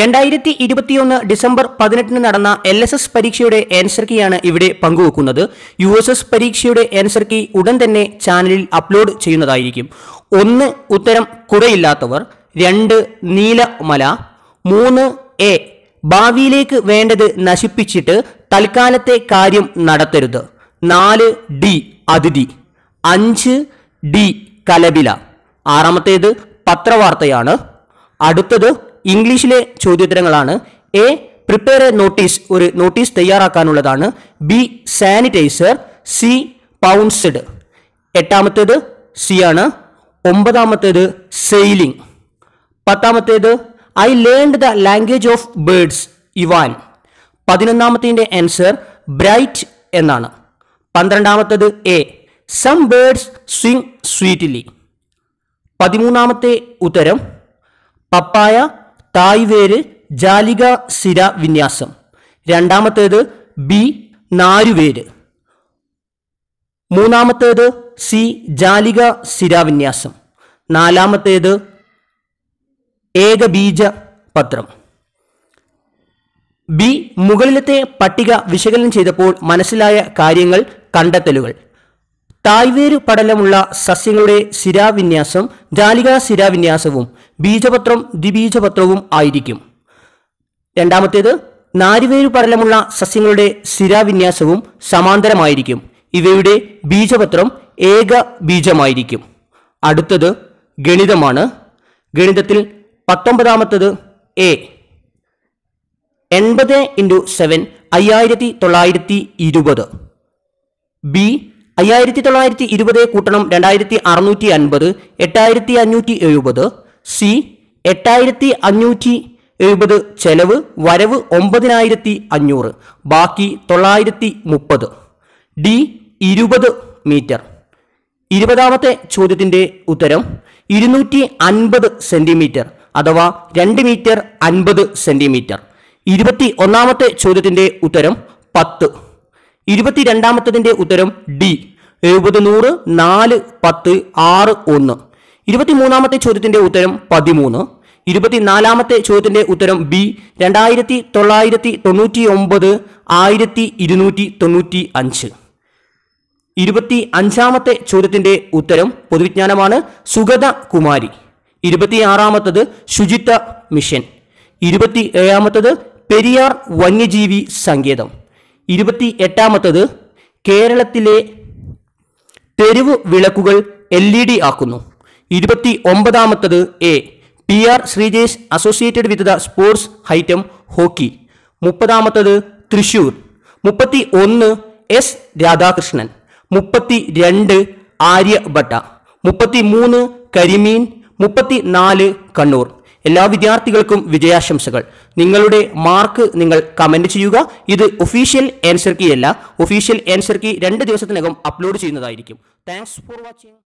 രണ്ടായിരത്തി ഇരുപത്തിയൊന്ന് ഡിസംബർ പതിനെട്ടിന് നടന്ന എൽ എസ് എസ് പരീക്ഷയുടെ ആൻസർ കീയാണ് ഇവിടെ പങ്കുവെക്കുന്നത് യു എസ് എസ് പരീക്ഷയുടെ ആൻസർ കീ ഉടൻ തന്നെ ചാനലിൽ അപ്ലോഡ് ചെയ്യുന്നതായിരിക്കും ഒന്ന് ഉത്തരം കുറയില്ലാത്തവർ രണ്ട് നീലമല മൂന്ന് എ ഭാവിയിലേക്ക് വേണ്ടത് നശിപ്പിച്ചിട്ട് തൽക്കാലത്തെ കാര്യം നടത്തരുത് നാല് ഡി അതിഥി അഞ്ച് ഡി കലബില ആറാമത്തേത് പത്രവാർത്തയാണ് അടുത്തത് ഇംഗ്ലീഷിലെ ചോദ്യോത്തരങ്ങളാണ് എ പ്രിപ്പയർ എ നോട്ടീസ് ഒരു നോട്ടീസ് തയ്യാറാക്കാനുള്ളതാണ് ബി സാനിറ്റൈസർ സി പൗൺസ്ഡ് എട്ടാമത്തേത് സി ആണ് ഒമ്പതാമത്തേത് സെയിലിംഗ് പത്താമത്തേത് I learned the language of birds Ivan പതിനൊന്നാമത്തിൻ്റെ ആൻസർ ബ്രൈറ്റ് എന്നാണ് പന്ത്രണ്ടാമത്തേത് A some birds swing sweetly പതിമൂന്നാമത്തെ ഉത്തരം പപ്പായ തായ് വേര് ജാലിക സിര വിന്യാസം രണ്ടാമത്തേത് ബി നാരുവേര് മൂന്നാമത്തേത് സി ജാലിക വിന്യാസം നാലാമത്തേത് ഏകബീജ പത്രം ബി മുകളിലത്തെ പട്ടിക വിശകലനം ചെയ്തപ്പോൾ മനസ്സിലായ കാര്യങ്ങൾ കണ്ടെത്തലുകൾ തായ്വേര് പടലമുള്ള സസ്യങ്ങളുടെ സിരാവിന്യാസം ജാലിക സിരാവിന്യാസവും ബീജപത്രം ദ്വിബീജപത്രവും ആയിരിക്കും രണ്ടാമത്തേത് നാരുവേരു പടലമുള്ള സസ്യങ്ങളുടെ സ്ഥിരാവിന്യാസവും സമാന്തരമായിരിക്കും ഇവയുടെ ബീജപത്രം ഏക ബീജമായിരിക്കും അടുത്തത് ഗണിതമാണ് ഗണിതത്തിൽ പത്തൊമ്പതാമത്തത് എ എൺപത് ഇൻറ്റു സെവൻ അയ്യായിരത്തി തൊള്ളായിരത്തി ഇരുപത് ബി അയ്യായിരത്തി തൊള്ളായിരത്തി ഇരുപത് കൂട്ടണം രണ്ടായിരത്തി അറുന്നൂറ്റി അൻപത് എട്ടായിരത്തി അഞ്ഞൂറ്റി എഴുപത് സി എട്ടായിരത്തി അഞ്ഞൂറ്റി എഴുപത് ചെലവ് വരവ് ഒമ്പതിനായിരത്തി അഞ്ഞൂറ് ബാക്കി തൊള്ളായിരത്തി മുപ്പത് ഡി ഇരുപത് മീറ്റർ ഇരുപതാമത്തെ ചോദ്യത്തിൻ്റെ ഉത്തരം ഇരുന്നൂറ്റി അൻപത് സെൻറ്റിമീറ്റർ അഥവാ രണ്ട് മീറ്റർ അൻപത് സെൻറ്റിമീറ്റർ ഇരുപത്തി ഒന്നാമത്തെ ചോദ്യത്തിൻ്റെ ഉത്തരം പത്ത് ഇരുപത്തിരണ്ടാമത്തതിൻ്റെ ഉത്തരം ഡി എഴുപത് നൂറ് നാല് പത്ത് ആറ് ഒന്ന് ഇരുപത്തിമൂന്നാമത്തെ ചോദ്യത്തിന്റെ ഉത്തരം പതിമൂന്ന് ഇരുപത്തിനാലാമത്തെ ചോദ്യത്തിന്റെ ഉത്തരം ബി രണ്ടായിരത്തി തൊള്ളായിരത്തി തൊണ്ണൂറ്റി ഒമ്പത് ആയിരത്തി ഇരുന്നൂറ്റി തൊണ്ണൂറ്റി അഞ്ച് ഇരുപത്തി അഞ്ചാമത്തെ ചോദ്യത്തിന്റെ ഉത്തരം പൊതുവിജ്ഞാനമാണ് സുഗത കുമാരി ഇരുപത്തിയാറാമത്തത് ശുചിത്വ മിഷൻ ഇരുപത്തി ഏഴാമത്തത് പെരിയാർ വന്യജീവി സങ്കേതം ഇരുപത്തി എട്ടാമത്തത് കേരളത്തിലെ തെരുവ് വിളക്കുകൾ എൽ ഇ ഡി ആക്കുന്നു ഇരുപത്തി ഒമ്പതാമത്തത് A P R Sreejesh associated with the sports ഹൈറ്റം ഹോക്കി മുപ്പതാമത്തത് തൃശൂർ മുപ്പത്തി ഒന്ന് എസ് രാധാകൃഷ്ണൻ മുപ്പത്തി രണ്ട് ആര്യഭട്ട മുപ്പത്തി മൂന്ന് കരിമീൻ മുപ്പത്തി നാല് കണ്ണൂർ എല്ലാ വിദ്യാർത്ഥികൾക്കും വിജയാശംസകൾ നിങ്ങളുടെ മാർക്ക് നിങ്ങൾ കമൻറ്റ് ചെയ്യുക ഇത് ഒഫീഷ്യൽ ആൻസർ കീ അല്ല ഒഫീഷ്യൽ ആൻസർ കീ രണ്ട് ദിവസത്തിനകം അപ്ലോഡ് ചെയ്യുന്നതായിരിക്കും താങ്ക്സ് ഫോർ വാച്ചിങ്